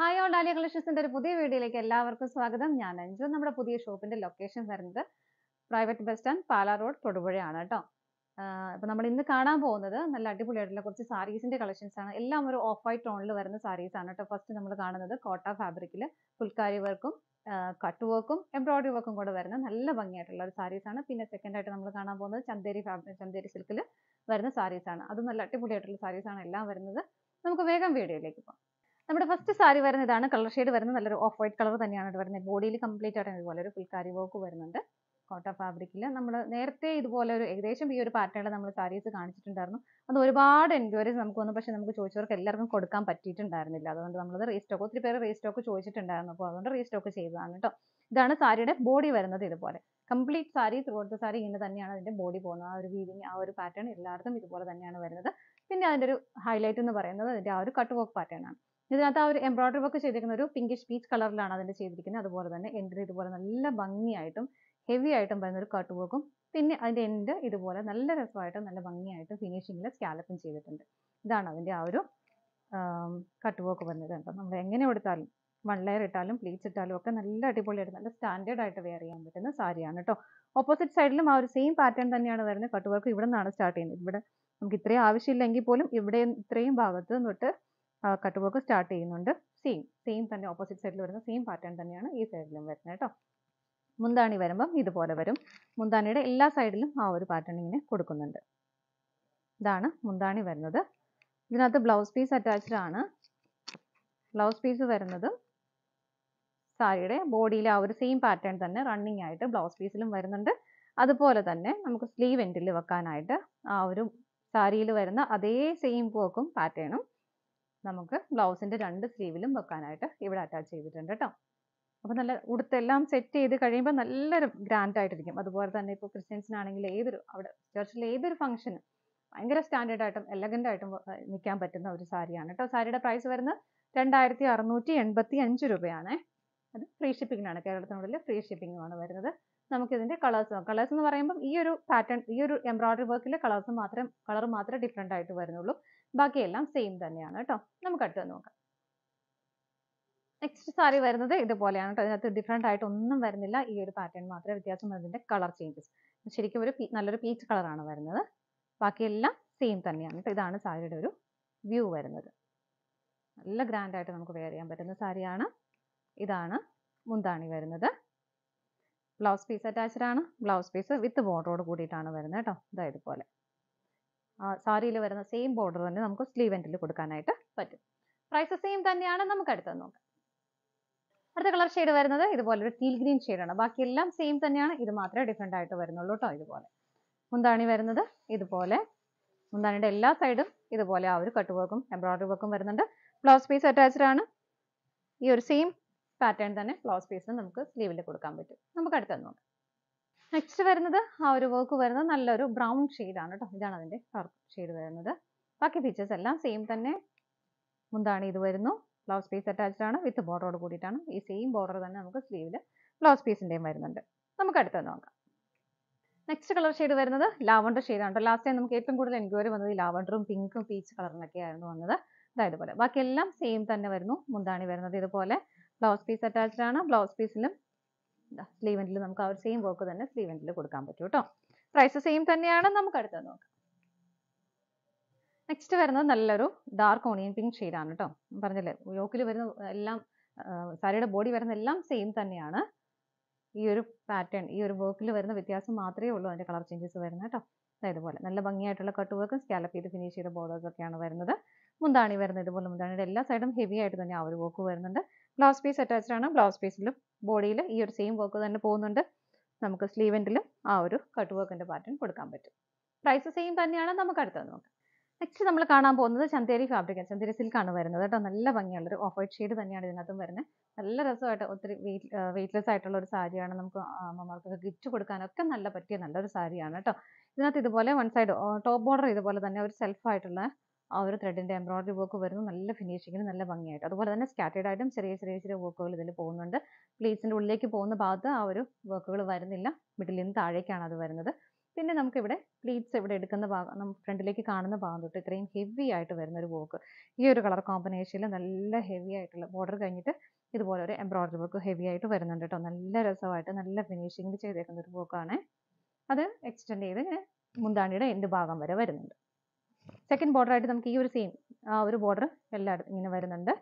hi all dahlia കളക്ഷൻസിന്റെ ഒരു പുതിയ വീഡിയോയിലേക്ക് എല്ലാവർക്കും സ്വാഗതം ഞാൻ അഞ്ചു നമ്മുടെ പുതിയ ഷോപ്പിന്റെ ലൊക്കേഷൻ വരുന്നത് private bus stand Pala road തൊടുപുഴയാണ് കേട്ടോ അപ്പോൾ നമ്മൾ ഇന്ന് കാണാൻ പോകുന്നത് നല്ല അടിപൊളിയായിട്ടുള്ള കുറച്ച് സാരീസിന്റെ കളക്ഷൻസ് ആണ് എല്ലാം ഒരു ഓഫ് വൈറ്റ് ടോണിൽ വരുന്ന സാരീസ് ആണ് കേട്ടോ ഫസ്റ്റ് നമ്മൾ കാണുന്നത് കോട്ട ഫാബ്രിക്കിൽ ഫുൽക്കാരി വർക്കും കട്ട് വർക്കും എംബ്രോയിഡറി വർക്കും കൂടെ വരുന്ന നല്ല ഭംഗിയായിട്ടുള്ള ഒരു സാരീസ് ആണ് പിന്നെ സെക്കൻഡ് ആയിട്ട് നമ്മൾ കാണാൻ പോകുന്നത് ചന്തേരി ഫാബ്രിക് ചന്തേരി സിൽക്കിൽ വരുന്ന സാരീസ് ആണ് അതും നല്ല അടിപൊളിയായിട്ടുള്ള സാരീസ് ആണ് എല്ലാം വരുന്നത് നമുക്ക് വേഗം വീഡിയോയിലേക്ക് പോകാം നമ്മുടെ ഫസ്റ്റ് സാരി വരുന്ന ഇതാണ് കളർ ഷെയ്ഡ് വരുന്നത് നല്ലൊരു ഓഫ് വൈറ്റ് കളർ തന്നെയാണ് വരുന്നത് ബോഡിയിൽ കംപ്ലീറ്റ് ആയിട്ട് ഇതുപോലെ ഒരു ഫുൾക്കാരി വർക്ക് വരുന്നുണ്ട് കോട്ട ഫാബ്രിക്കിൽ നമ്മൾ നേരത്തെ ഇതുപോലെ ഒരു ഏകദേശം ഈ ഒരു പാറ്റേണിൽ നമ്മൾ സാരീസ് കാണിച്ചിട്ടുണ്ടായിരുന്നു അത് ഒരുപാട് എൻക്വയറീസ് നമുക്ക് വന്നു പക്ഷേ നമുക്ക് ചോദിച്ചവർക്ക് എല്ലാവർക്കും കൊടുക്കാൻ പറ്റിയിട്ടുണ്ടായിരുന്നില്ല അതുകൊണ്ട് നമ്മളത് റീസ്റ്റോക്ക് ഒത്തിരി പേര് റീസ്റ്റോക്ക് ചോദിച്ചിട്ടുണ്ടായിരുന്നു അപ്പോൾ അതുകൊണ്ട് റീസ്റ്റോക്ക് ചെയ്തതാണ് കേട്ടോ ഇതാണ് സാരിയുടെ ബോഡി വരുന്നത് ഇതുപോലെ കംപ്ലീറ്റ് സാരി ത്രോട്ട് സാരി ഇങ്ങനെ തന്നെയാണ് അതിൻ്റെ ബോഡി പോകുന്നത് ആ ഒരു വീവിങ് ആ ഒരു പാറ്റേൺ എല്ലായിടത്തും ഇതുപോലെ തന്നെയാണ് വരുന്നത് പിന്നെ അതിൻ്റെ ഒരു ഹൈലൈറ്റ് എന്ന് പറയുന്നത് അതിൻ്റെ ആ ഒരു കട്ട് വർക്ക് പാറ്റേൺ ആണ് ഇതിനകത്ത് ആ ഒരു എംബ്രോയിഡറി വർക്ക് ചെയ്തിരിക്കുന്ന ഒരു പിങ്കിഷ് പീച്ച് കളറിലാണ് അതിൻ്റെ ചെയ്തിരിക്കുന്നത് അതുപോലെ തന്നെ എൻട്രി ഇതുപോലെ നല്ല ഭംഗിയായിട്ടും ഹെവി ആയിട്ടും വരുന്ന ഒരു കട്ട് വർക്കും പിന്നെ അതിൻ്റെ എൻഡ് ഇതുപോലെ നല്ല രസമായിട്ട് നല്ല ഭംഗിയായിട്ട് ഫിനിഷിങ്ങിൽ സ്കാലപ്പും ചെയ്തിട്ടുണ്ട് ഇതാണ് അതിൻ്റെ ആ ഒരു കട്ട് വർക്ക് വരുന്നത് കേട്ടോ നമ്മൾ എങ്ങനെ കൊടുത്താലും വൺ ലെയർ ഇട്ടാലും പ്ലീറ്റ്സ് ഇട്ടാലും ഒക്കെ നല്ല അടിപൊളിയായിട്ട് നല്ല സ്റ്റാൻഡേർഡ് ആയിട്ട് വെയർ ചെയ്യാൻ പറ്റുന്ന സാരിയാണ് കേട്ടോ ഓപ്പോസിറ്റ് സൈഡിലും ആ ഒരു സെയിം പാറ്റേൺ തന്നെയാണ് വരുന്നത് കട്ട് വർക്ക് ഇവിടെ നിന്നാണ് സ്റ്റാർട്ട് ചെയ്യുന്നത് ഇവിടെ നമുക്ക് ഇത്രയും ആവശ്യമില്ലെങ്കിൽ പോലും ഇവിടെ ഇത്രയും ഭാഗത്ത് തൊട്ട് കട്ട് വർക്ക് സ്റ്റാർട്ട് ചെയ്യുന്നുണ്ട് സെയിം സെയിം തന്നെ ഓപ്പോസിറ്റ് സൈഡിൽ വരുന്ന സെയിം പാറ്റേൺ തന്നെയാണ് ഈ സൈഡിലും വരുന്നത് കേട്ടോ മുന്താണി വരുമ്പം ഇതുപോലെ വരും മുന്താണിയുടെ എല്ലാ സൈഡിലും ആ ഒരു പാറ്റേൺ ഇങ്ങനെ കൊടുക്കുന്നുണ്ട് ഇതാണ് മുന്താണി വരുന്നത് ഇതിനകത്ത് ബ്ലൗസ് പീസ് അറ്റാച്ച്ഡ് ആണ് ബ്ലൗസ് പീസ് വരുന്നത് സാരിയുടെ ബോഡിയിലെ ആ ഒരു സെയിം പാറ്റേൺ തന്നെ റണ്ണിങ് ആയിട്ട് ബ്ലൗസ് പീസിലും വരുന്നുണ്ട് അതുപോലെ തന്നെ നമുക്ക് സ്ലീവ് എൻഡിൽ വെക്കാനായിട്ട് ആ ഒരു സാരിയിൽ വരുന്ന അതേ സെയിം പോക്കും പാറ്റേണും നമുക്ക് ബ്ലൗസിൻ്റെ രണ്ട് സ്ലീവിലും വെക്കാനായിട്ട് ഇവിടെ അറ്റാച്ച് ചെയ്തിട്ടുണ്ട് കേട്ടോ അപ്പോൾ നല്ല ഉടുത്തെല്ലാം സെറ്റ് ചെയ്ത് കഴിയുമ്പോൾ നല്ലൊരു ഗ്രാൻഡ് ആയിട്ടിരിക്കും അതുപോലെ തന്നെ ഇപ്പോൾ ക്രിസ്ത്യൻസിനാണെങ്കിൽ ഏതൊരു അവിടെ ചർച്ചിലെ ഏതൊരു ഫംഗ്ഷനും ഭയങ്കര സ്റ്റാൻഡേർഡ് ആയിട്ടും എലഗൻ്റ് ആയിട്ടും നിൽക്കാൻ പറ്റുന്ന ഒരു സാരിയാണ് കേട്ടോ സാരിയുടെ പ്രൈസ് വരുന്നത് രണ്ടായിരത്തി അറുന്നൂറ്റി എൺപത്തി അഞ്ച് രൂപയാണ് അത് ഫ്രീ ഷിപ്പിങ്ങിനാണ് കേരളത്തിനുള്ളിൽ ഫ്രീ ഷിപ്പിങ്ങുമാണ് വരുന്നത് നമുക്കിതിൻ്റെ കളേഴ്സ് കളേഴ്സ് എന്ന് പറയുമ്പം ഈ ഒരു പാറ്റേൺ ഈ ഒരു എംബ്രോയ്ഡറി വർക്കിലെ കളേഴ്സ് മാത്രം കളർ മാത്രമേ ഡിഫറെൻ്റ് ആയിട്ട് വരുന്നുള്ളൂ ബാക്കിയെല്ലാം സെയിം തന്നെയാണ് കേട്ടോ നമുക്ക് അടുത്തത് നോക്കാം നെക്സ്റ്റ് സാരി വരുന്നത് ഇതുപോലെയാണ് കേട്ടോ ഇതിനകത്ത് ഡിഫറെൻ്റ് ആയിട്ട് ഒന്നും വരുന്നില്ല ഈ ഒരു പാറ്റേൺ മാത്രമേ വ്യത്യാസം വരുന്നതിൻ്റെ കളർ ചേഞ്ചസ് ശരിക്കും ഒരു നല്ലൊരു പീച്ച് കളറാണ് വരുന്നത് ബാക്കിയെല്ലാം സെയിം തന്നെയാണ് കേട്ടോ ഇതാണ് സാരിയുടെ ഒരു വ്യൂ വരുന്നത് നല്ല ഗ്രാൻഡ് ആയിട്ട് നമുക്ക് വെയർ ചെയ്യാൻ പറ്റുന്ന സാരിയാണ് ഇതാണ് മുന്താണി വരുന്നത് ബ്ലൗസ് പീസ് അറ്റാച്ച്ഡ് ആണ് ബ്ലൗസ് പീസ് വിത്ത് ബോർഡറോട് കൂടിയിട്ടാണ് വരുന്നത് കേട്ടോ ഇതാ ഇതുപോലെ സാരിയിൽ വരുന്ന സെയിം ബോർഡർ തന്നെ നമുക്ക് സ്ലീവ് എൻഡിൽ കൊടുക്കാനായിട്ട് പറ്റും പ്രൈസ് സെയിം തന്നെയാണ് നമുക്ക് അടുത്തത് നോക്കാം അടുത്ത കളർ ഷെയ്ഡ് വരുന്നത് ഇതുപോലെ ഒരു ടീൽ ഗ്രീൻ ഷെയ്ഡാണ് ബാക്കിയെല്ലാം സെയിം തന്നെയാണ് ഇത് മാത്രമേ ഡിഫറെൻ്റ് ആയിട്ട് വരുന്നുള്ളൂ കേട്ടോ ഇതുപോലെ മുന്താണി വരുന്നത് ഇതുപോലെ മുന്താണിയുടെ എല്ലാ സൈഡും ഇതുപോലെ ആ ഒരു കട്ട് വർക്കും എംബ്രോയിഡറി വർക്കും വരുന്നുണ്ട് ബ്ലൗസ് പീസ് അറ്റാച്ച്ഡ് ആണ് ഈ ഒരു സെയിം പാറ്റേൺ തന്നെ ബ്ലൗസ് പീസ് നമുക്ക് സ്ലീവിൽ കൊടുക്കാൻ പറ്റും നമുക്ക് അടുത്തത് നോക്കാം നെക്സ്റ്റ് വരുന്നത് ആ ഒരു വർക്ക് വരുന്നത് നല്ലൊരു ബ്രൗൺ ആണ് കേട്ടോ ഇതാണ് അതിൻ്റെ ഷെയ്ഡ് വരുന്നത് ബാക്കി ഫീച്ചേഴ്സ് എല്ലാം സെയിം തന്നെ മുന്താണ് ഇത് വരുന്നു ബ്ലൗസ് പീസ് അറ്റാച്ച്ഡ് ആണ് വിത്ത് ബോർഡറോട് കൂടിയിട്ടാണ് ഈ സെയിം ബോർഡർ തന്നെ നമുക്ക് സ്ലീവിൽ ബ്ലൗസ് പീസിൻ്റെയും വരുന്നുണ്ട് നമുക്ക് അടുത്തത് നോക്കാം നെക്സ്റ്റ് കളർ ഷെയ്ഡ് വരുന്നത് ലാവണ്ടർ ഷെയ്ഡാണ് കേട്ടോ ലാസ്റ്റ് ടൈം നമുക്ക് ഏറ്റവും കൂടുതൽ എൻക്വയറി വന്നത് ഈ ലാവണ്ടറും പിങ്കും പീച്ച് കളറിനൊക്കെ ആയിരുന്നു വന്നത് അതായത് പോലെ ബാക്കി എല്ലാം സെയിം തന്നെ വരുന്നു മുന്താണി വരുന്നത് ഇതുപോലെ ബ്ലൗസ് പീസ് അറ്റാച്ച്ഡ് ആണ് ബ്ലൗസ് പീസിലും സ്ലീവ് എൻഡിൽ നമുക്ക് ആ ഒരു സെയിം വർക്ക് തന്നെ സ്ലീവ് എൻഡിൽ കൊടുക്കാൻ പറ്റും കേട്ടോ പ്രൈസ് സെയിം തന്നെയാണ് നമുക്ക് അടുത്തത് നോക്കാം നെക്സ്റ്റ് വരുന്നത് നല്ലൊരു ഡാർക്ക് ഓണിയൻ പിങ്ക് ഷെയ്ഡാണ് കേട്ടോ പറഞ്ഞില്ലേ യോക്കിൽ വരുന്ന എല്ലാം സാരിയുടെ ബോഡി വരുന്ന എല്ലാം സെയിം തന്നെയാണ് ഈ ഒരു പാറ്റേൺ ഈ ഒരു വർക്കിൽ വരുന്ന വ്യത്യാസം മാത്രമേ ഉള്ളൂ അതിൻ്റെ കളർ ചേഞ്ചസ് വരുന്നത് കേട്ടോ അതായത് പോലെ നല്ല ഭംഗിയായിട്ടുള്ള കട്ട് വർക്കും സ്കാലപ്പ് ചെയ്ത് ഫിനിഷ് ചെയ്ത ബോർഡേഴ്സ് ഒക്കെയാണ് വരുന്നത് മുന്താണി വരുന്നത് ഇതുപോലെ മുന്താണിയുടെ എല്ലാ സൈഡും ഹെവി ആയിട്ട് തന്നെ ആ ഒരു വർക്ക് വരുന്നുണ്ട് ബ്ലൗസ് പീസ് അറ്റാച്ച്ഡ് ആണ് ബ്ലൗസ് പീസിലും ബോഡിയിൽ ഈ ഒരു സെയിം വർക്ക് തന്നെ പോകുന്നുണ്ട് നമുക്ക് സ്ലീവ് ആ ഒരു കട്ട് വർക്കിൻ്റെ പാറ്റേൺ കൊടുക്കാൻ പറ്റും പ്രൈസ് സെയിം തന്നെയാണ് നമുക്ക് അടുത്തത് നോക്കാം നെക്സ്റ്റ് നമ്മൾ കാണാൻ പോകുന്നത് ചന്തേരി ഫാബ്രിക്കാണ് ചന്തേരി സിൽക്കാണ് വരുന്നത് കേട്ടോ നല്ല ഭംഗിയുള്ളൊരു ഓഫ് വൈറ്റ് ഷെയ്ഡ് തന്നെയാണ് ഇതിനകത്തും വരുന്നത് നല്ല രസമായിട്ട് ഒത്തിരി വെയിറ്റ് വെയിറ്റ്ലെസ് ആയിട്ടുള്ള ഒരു സാരിയാണ് നമുക്ക് അമ്മമാർക്കൊക്കെ ഗിഫ്റ്റ് കൊടുക്കാനൊക്കെ നല്ല പറ്റിയ നല്ലൊരു സാരിയാണ് കേട്ടോ ഇതിനകത്ത് ഇതുപോലെ വൺ സൈഡ് ടോപ്പ് ബോർഡർ ഇതുപോലെ തന്നെ ഒരു സെൽഫായിട്ടുള്ള ആ ഒരു ത്രെഡിൻ്റെ എംബ്രോയ്ഡറി വർക്ക് വരുന്നു നല്ല ഫിനിഷിങ്ങിന് നല്ല ഭംഗിയായിട്ട് അതുപോലെ തന്നെ സ്കാറ്റേഡ് ആയിട്ടും ചെറിയ ചെറിയ ചെറിയ വർക്കുകൾ ഇതിൽ പോകുന്നുണ്ട് പ്ലേറ്റ്സിൻ്റെ ഉള്ളിലേക്ക് പോകുന്ന ഭാഗത്ത് ആ ഒരു വർക്കുകൾ വരുന്നില്ല മിഡിൽ നിന്ന് താഴേക്കാണ് അത് വരുന്നത് പിന്നെ നമുക്കിവിടെ പ്ലീറ്റ്സ് ഇവിടെ എടുക്കുന്ന ഭാഗം നമുക്ക് ഫ്രണ്ടിലേക്ക് കാണുന്ന ഭാഗം തൊട്ട് ഇത്രയും ഹെവി ആയിട്ട് വരുന്ന ഒരു വർക്ക് ഈ ഒരു കളർ കോമ്പിനേഷനിൽ നല്ല ഹെവി ആയിട്ടുള്ള ബോർഡർ കഴിഞ്ഞിട്ട് ഇതുപോലെ ഒരു എംബ്രോയ്ഡറി വർക്ക് ഹെവി ആയിട്ട് വരുന്നുണ്ട് കേട്ടോ നല്ല രസമായിട്ട് നല്ല ഫിനിഷിംഗ് ചെയ്തേക്കുന്ന ഒരു വർക്കാണ് അത് എക്സ്റ്റെൻഡ് ചെയ്ത് മുന്താണിയുടെ എൻ്റെ ഭാഗം വരെ വരുന്നുണ്ട് സെക്കൻഡ് ബോർഡർ ആയിട്ട് നമുക്ക് ഈ ഒരു സെയിം ആ ഒരു ബോർഡർ എല്ലായിടത്തും ഇങ്ങനെ വരുന്നുണ്ട്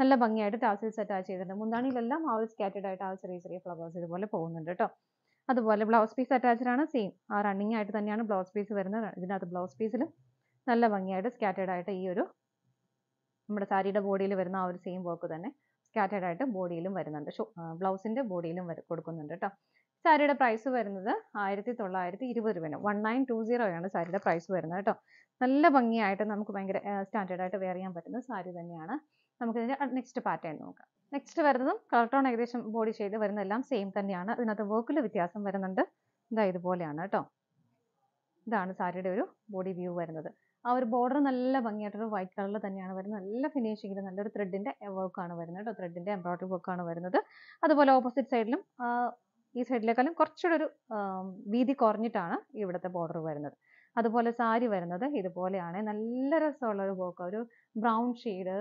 നല്ല ഭംഗിയായിട്ട് സെറ്റ് അറ്റാച്ച് ചെയ്തിട്ടുണ്ട് മുന്താണിയിലെല്ലാം ആ ഒരു സ്കാറ്റേഡ് ആയിട്ട് ആ ചെറിയ ചെറിയ ഫ്ലവേഴ്സ് ഇതുപോലെ പോകുന്നുണ്ട് കേട്ടോ അതുപോലെ ബ്ലൗസ് പീസ് അറ്റാച്ച്ഡ് ആണ് സെയിം ആ റണ്ണിങ് ആയിട്ട് തന്നെയാണ് ബ്ലൗസ് പീസ് വരുന്നത് ഇതിനകത്ത് ബ്ലൗസ് പീസിൽ നല്ല ഭംഗിയായിട്ട് സ്കാറ്റേഡ് ആയിട്ട് ഈ ഒരു നമ്മുടെ സാരിയുടെ ബോഡിയിൽ വരുന്ന ആ ഒരു സെയിം വർക്ക് തന്നെ സ്കാറ്റേഡ് ആയിട്ട് ബോഡിയിലും വരുന്നുണ്ട് ബ്ലൗസിന്റെ ബോഡിയിലും കൊടുക്കുന്നുണ്ട് കേട്ടോ സാരിയുടെ പ്രൈസ് വരുന്നത് ആയിരത്തി തൊള്ളായിരത്തി ഇരുപത് രൂപയാണ് വൺ നയൻ ടു സീറോയാണ് സാരിയുടെ പ്രൈസ് വരുന്നത് കേട്ടോ നല്ല ഭംഗിയായിട്ട് നമുക്ക് ഭയങ്കര ആയിട്ട് വെയർ ചെയ്യാൻ പറ്റുന്ന സാരി തന്നെയാണ് നമുക്കിതിൻ്റെ നെക്സ്റ്റ് പാറ്റേൺ നോക്കാം നെക്സ്റ്റ് വരുന്നതും കളർ ടോൺ ഏകദേശം ബോഡി ഷെയ്ഡ് വരുന്നതെല്ലാം സെയിം തന്നെയാണ് അതിനകത്ത് വർക്കിൽ വ്യത്യാസം വരുന്നുണ്ട് ഇതാ ഇതുപോലെയാണ് കേട്ടോ ഇതാണ് സാരിയുടെ ഒരു ബോഡി വ്യൂ വരുന്നത് ആ ഒരു ബോർഡർ നല്ല ഭംഗിയായിട്ടൊരു വൈറ്റ് കളറിൽ തന്നെയാണ് വരുന്നത് നല്ല ഫിനിഷിങ്ങിൽ നല്ലൊരു ത്രെഡിൻ്റെ വർക്കാണ് വരുന്നത് കേട്ടോ ത്രെഡിൻ്റെ എംബ്രോയ്ഡറി വർക്കാണ് വരുന്നത് അതുപോലെ ഓപ്പോസിറ്റ് സൈഡിലും ഈ സൈഡിലേക്കാളും കുറച്ചുകൂടെ ഒരു വീതി കുറഞ്ഞിട്ടാണ് ഇവിടുത്തെ ബോർഡർ വരുന്നത് അതുപോലെ സാരി വരുന്നത് ഇതുപോലെയാണ് നല്ല രസമുള്ള ഒരു ബോക്ക ഒരു ബ്രൗൺ ഷെയ്ഡ്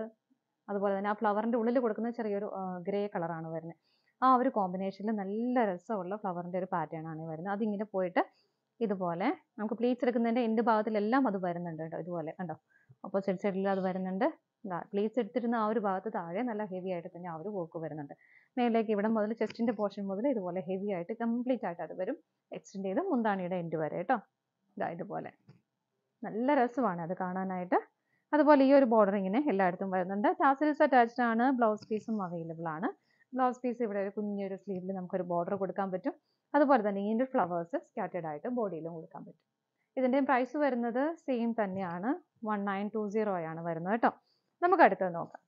അതുപോലെ തന്നെ ആ ഫ്ലവറിൻ്റെ ഉള്ളിൽ കൊടുക്കുന്ന ചെറിയൊരു ഗ്രേ കളറാണ് വരുന്നത് ആ ഒരു കോമ്പിനേഷനിൽ നല്ല രസമുള്ള ഫ്ലവറിൻ്റെ ഒരു പാറ്റേൺ ആണ് വരുന്നത് അതിങ്ങനെ പോയിട്ട് ഇതുപോലെ നമുക്ക് പ്ലീറ്റ്സ് എടുക്കുന്നതിൻ്റെ എൻ്റെ ഭാഗത്തിലെല്ലാം അത് വരുന്നുണ്ട് കേട്ടോ ഇതുപോലെ കണ്ടോ ഓപ്പോസിറ്റ് സൈഡിൽ അത് വരുന്നുണ്ട് പ്ലേസ് എടുത്തിരുന്ന ആ ഒരു ഭാഗത്ത് താഴെ നല്ല ഹെവി ആയിട്ട് തന്നെ ആ ഒരു വർക്ക് വരുന്നുണ്ട് മേലേക്ക് ഇവിടെ മുതൽ ചെസ്റ്റിന്റെ പോർഷൻ മുതൽ ഇതുപോലെ ഹെവി ആയിട്ട് കംപ്ലീറ്റ് ആയിട്ട് അത് വരും എക്സ്റ്റെൻഡ് ചെയ്ത് മുന്താണിയുടെ എൻഡ് വരെ കേട്ടോ ഇതാ ഇതുപോലെ നല്ല രസമാണ് അത് കാണാനായിട്ട് അതുപോലെ ഈ ഒരു ബോർഡർ ഇങ്ങനെ എല്ലായിടത്തും വരുന്നുണ്ട് ടാസിൽസ് അറ്റാച്ച്ഡ് ആണ് ബ്ലൗസ് പീസും അവൈലബിൾ ആണ് ബ്ലൗസ് പീസ് ഇവിടെ ഒരു കുഞ്ഞൊരു സ്ലീവിൽ നമുക്കൊരു ബോർഡർ കൊടുക്കാൻ പറ്റും അതുപോലെ തന്നെ ഇതിൻ്റെ ഫ്ലവേഴ്സ് സ്കാറ്റേഡ് ആയിട്ട് ബോഡിയിലും കൊടുക്കാൻ പറ്റും ഇതിൻ്റെയും പ്രൈസ് വരുന്നത് സെയിം തന്നെയാണ് വൺ നയൻ ടു വരുന്നത് കേട്ടോ നമുക്ക് അടുത്തത് നോക്കാം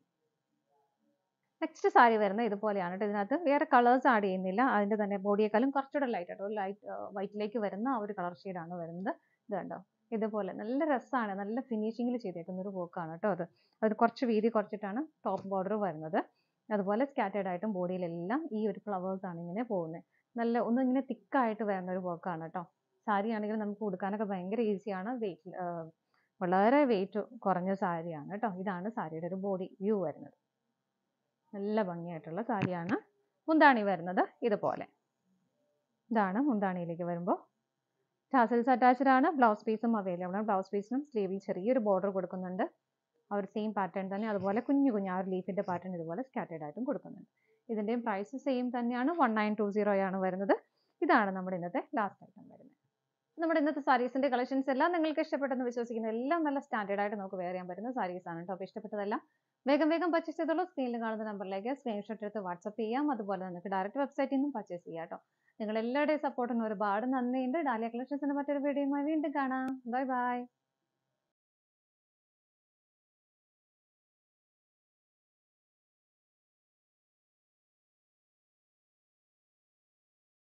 നെക്സ്റ്റ് സാരി വരുന്നത് ഇതുപോലെയാണ് കേട്ടോ ഇതിനകത്ത് വേറെ കളേഴ്സ് ആഡ് ചെയ്യുന്നില്ല അതിൻ്റെ തന്നെ ബോഡിയേക്കാളും കുറച്ചുകൂടെ ലൈറ്റ് ആയിട്ട് ലൈറ്റ് വൈറ്റിലേക്ക് വരുന്ന ആ ഒരു കളർ ഷെയ്ഡാണ് വരുന്നത് ഇത് കണ്ടോ ഇതുപോലെ നല്ല രസമാണ് നല്ല ഫിനിഷിങ്ങിൽ ചെയ്തേക്കുന്ന ഒരു പോക്കാണ് കേട്ടോ അത് അതിന് കുറച്ച് വീതി കുറച്ചിട്ടാണ് ടോപ്പ് ബോർഡർ വരുന്നത് അതുപോലെ സ്കാറ്റേഡ് ആയിട്ടും ബോഡിയിലെല്ലാം ഈ ഒരു ഫ്ലവേഴ്സാണ് ഇങ്ങനെ പോകുന്നത് നല്ല ഒന്നും ഇങ്ങനെ തിക്കായിട്ട് വരുന്ന ഒരു പോക്കാണ് കേട്ടോ സാരി ആണെങ്കിൽ നമുക്ക് ഉടുക്കാനൊക്കെ ഭയങ്കര ഈസിയാണ് വെയിറ്റ് വളരെ വെയിറ്റ് കുറഞ്ഞ സാരിയാണ് കേട്ടോ ഇതാണ് സാരിയുടെ ഒരു ബോഡി വ്യൂ വരുന്നത് നല്ല ഭംഗിയായിട്ടുള്ള സാരിയാണ് മുന്താണി വരുന്നത് ഇതുപോലെ ഇതാണ് മുന്താണിയിലേക്ക് വരുമ്പോൾ ടാസൽസ് അറ്റാച്ച്ഡ് ആണ് ബ്ലൗസ് പീസും അവൈലബിൾ ആണ് ബ്ലൗസ് പീസിനും സ്ലീവിൽ ചെറിയൊരു ബോർഡർ കൊടുക്കുന്നുണ്ട് ആ ഒരു സെയിം പാറ്റേൺ തന്നെ അതുപോലെ കുഞ്ഞു കുഞ്ഞു ആ ഒരു ലീഫിൻ്റെ പാറ്റേൺ ഇതുപോലെ സ്കാറ്റേഡ് ആയിട്ടും കൊടുക്കുന്നുണ്ട് ഇതിൻ്റെയും പ്രൈസ് സെയിം തന്നെയാണ് വൺ നയൻ ടു സീറോയാണ് വരുന്നത് ഇതാണ് നമ്മുടെ ഇന്നത്തെ ലാസ്റ്റ് ഐറ്റം നമ്മുടെ ഇന്നത്തെ സാരീസിന്റെ കളക്ഷൻസ് എല്ലാം നിങ്ങൾക്ക് ഇഷ്ടപ്പെട്ടെന്ന് വിശ്വസിക്കുന്നു എല്ലാം നല്ല സ്റ്റാൻഡേർഡ് ആയിട്ട് നമുക്ക് വേറെ ചെയ്യാൻ പറ്റുന്ന സാരീസ് ആണ് കേട്ടോ അപ്പോൾ ഇഷ്ടപ്പെട്ടതെല്ലാം വേഗം വേഗം പർച്ചേസ് ചെയ്തോളൂ സ്ക്രീനിൽ കാണുന്ന നമ്പറിലേക്ക് സ്ക്രീൻഷോട്ട് എടുത്ത് വാട്സ്ആപ്പ് ചെയ്യാം അതുപോലെ നിങ്ങൾക്ക് ഡയറക്റ്റ് വെബ്സൈറ്റിൽ നിന്നും പർച്ചേസ് ചെയ്യാം കേട്ടോ നിങ്ങൾ എല്ലാവരുടെയും സപ്പോർട്ടിന് ഒരുപാട് നന്ദിയുണ്ട് ഡാലിയ കളക്ഷൻസിന്റെ മറ്റൊരു വീഡിയോയുമായി വീണ്ടും കാണാം ബൈ ബൈ